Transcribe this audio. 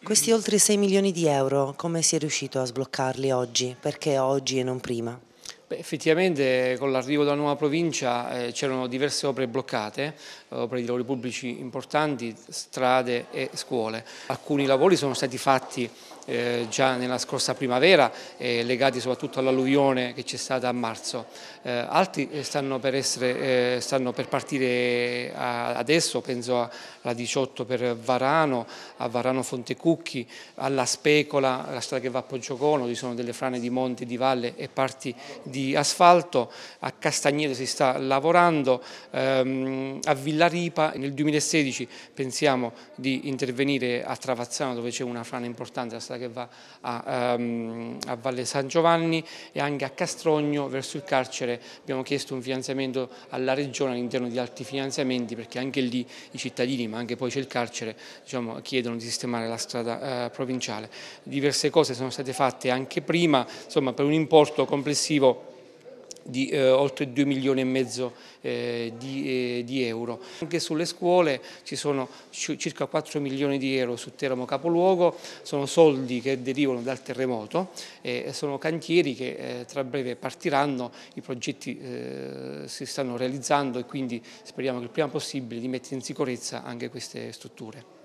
Questi oltre 6 milioni di euro, come si è riuscito a sbloccarli oggi? Perché oggi e non prima? Beh, effettivamente con l'arrivo della nuova provincia eh, c'erano diverse opere bloccate, eh, opere di lavori pubblici importanti, strade e scuole. Alcuni lavori sono stati fatti eh, già nella scorsa primavera eh, legati soprattutto all'alluvione che c'è stata a marzo. Eh, altri eh, stanno per, essere, eh, stanno per partire a, adesso, penso alla 18 per Varano, a Varano Fontecucchi, alla Specola, la strada che va a Poggiocono, ci sono delle frane di monte, di valle e parti di asfalto, a Castagneto si sta lavorando, ehm, a Villaripa nel 2016 pensiamo di intervenire a Travazzano dove c'è una frana importante, la strada che va a, um, a, Valle San Giovanni e anche a Castrogno verso il carcere abbiamo chiesto un finanziamento alla regione all'interno di altri finanziamenti perché anche lì i cittadini ma anche poi c'è il carcere diciamo, chiedono di sistemare la strada uh, provinciale. Diverse cose sono state fatte anche prima insomma, per un importo complessivo di eh, oltre 2 milioni e mezzo eh, di, eh, di, euro. Anche sulle scuole ci sono circa 4 milioni di euro su Teramo Capoluogo, sono soldi che derivano dal terremoto eh, e sono cantieri che eh, tra breve partiranno, i progetti eh, si stanno realizzando e quindi speriamo che il prima possibile di mettere in sicurezza anche queste strutture.